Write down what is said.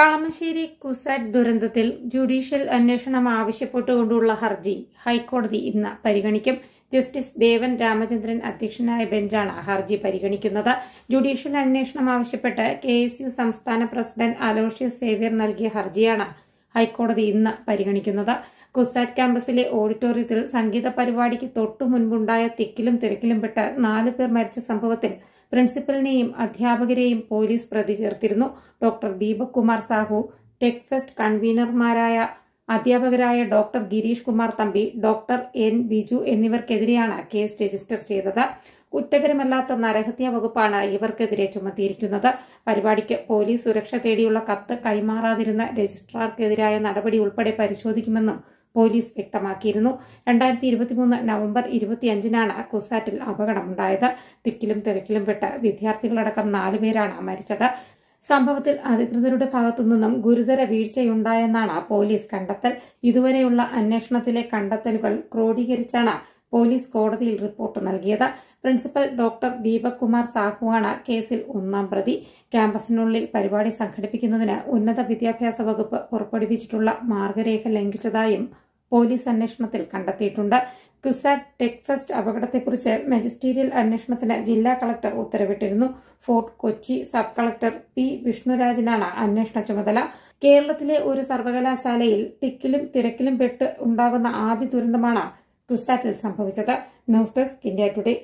കളമശ്ശേരി കുസാറ്റ് ദുരന്തത്തിൽ ജുഡീഷ്യൽ അന്വേഷണം ആവശ്യപ്പെട്ടുകൊണ്ടുള്ള ഹർജി ഹൈക്കോടതി ഇന്ന് പരിഗണിക്കും ജസ്റ്റിസ് ദേവൻ രാമചന്ദ്രൻ അധ്യക്ഷനായ ബെഞ്ചാണ് ഹർജി പരിഗണിക്കുന്നത് ജുഡീഷ്യൽ അന്വേഷണം ആവശ്യപ്പെട്ട് കെ എസ് യു സംസ്ഥാന പ്രസിഡന്റ് അലോഷ്യസ് സേവ്യർ നൽകിയ ഹർജിയാണ് ഹൈക്കോടതി ഇന്ന് പരിഗണിക്കുന്നത് കുസാറ്റ് ക്യാമ്പസിലെ ഓഡിറ്റോറിയത്തിൽ സംഗീത പരിപാടിക്ക് തൊട്ടു മുൻപുണ്ടായ തിക്കിലും തിരക്കിലും പെട്ട് നാലുപേർ പേർ മരിച്ച സംഭവത്തിൽ പ്രിൻസിപ്പലിനെയും അധ്യാപകരെയും പോലീസ് പ്രതി ചേർത്തിരുന്നു doctor Deepak Kumar Sahu tech fest കൺവീനർമാരായ അധ്യാപകരായ doctor Gireesh Kumar Thampi doctor N Biju എന്നിവർക്കെതിരെയാണ് കേസ് രജിസ്റ്റർ ചെയ്തത് കുറ്റകരമല്ലാത്ത നരഹത്യ വകുപ്പാണ് ഇവർക്കെതിരെ ചുമത്തിയിരിക്കുന്നത് പരിപാടിക്ക് പോലീസ് സുരക്ഷ തേടിയുള്ള കത്ത് കൈമാറാതിരുന്ന രജിസ്ട്രാർക്കെതിരായ നടപടി ഉൾപ്പെടെ പരിശോധിക്കുമെന്നും പോലീസ് വ്യക്തമാക്കിയിരുന്നു രണ്ടായിരത്തി ഇരുപത്തിമൂന്ന് നവംബർ ഇരുപത്തിയഞ്ചിനാണ് കുസാറ്റിൽ അപകടമുണ്ടായത് തിക്കിലും തിരക്കിലും പെട്ട് വിദ്യാർത്ഥികളടക്കം നാലുപേരാണ് മരിച്ചത് സംഭവത്തിൽ അധികൃതരുടെ ഭാഗത്തുനിന്നും ഗുരുതര വീഴ്ചയുണ്ടായെന്നാണ് പോലീസ് കണ്ടെത്തൽ ഇതുവരെയുള്ള അന്വേഷണത്തിലെ കണ്ടെത്തലുകൾ ക്രോഡീകരിച്ചാണ് പോലീസ് കോടതിയിൽ റിപ്പോർട്ട് നൽകിയത് പ്രിൻസിപ്പൽ ഡോക്ടർ ദീപക് കുമാർ സാഹുവാണ് കേസിൽ ഒന്നാം പ്രതി ക്യാമ്പസിനുള്ളിൽ പരിപാടി സംഘടിപ്പിക്കുന്നതിന് ഉന്നത വിദ്യാഭ്യാസ വകുപ്പ് പുറപ്പെടുവിച്ചിട്ടുള്ള മാർഗരേഖ ലംഘിച്ചതായും പോലീസ് അന്വേഷണത്തിൽ കണ്ടെത്തിയിട്ടുണ്ട് ക്യുസാറ്റ് ടെക് ഫെസ്റ്റ് അപകടത്തെക്കുറിച്ച് മജിസ്റ്റീരിയൽ അന്വേഷണത്തിന് ജില്ലാ കളക്ടർ ഉത്തരവിട്ടിരുന്നു Fort Kochi sub collector P വിഷ്ണുരാജിനാണ് അന്വേഷണ ചുമതല കേരളത്തിലെ ഒരു സർവകലാശാലയിൽ തിക്കിലും തിരക്കിലും പെട്ട് ഉണ്ടാകുന്ന ആദ്യ ദുരന്തമാണ് കുസാറ്റിൽ സംഭവിച്ചത് ന്യൂസ് ഡെസ്ക് ഇന്ത്യ ടുഡേ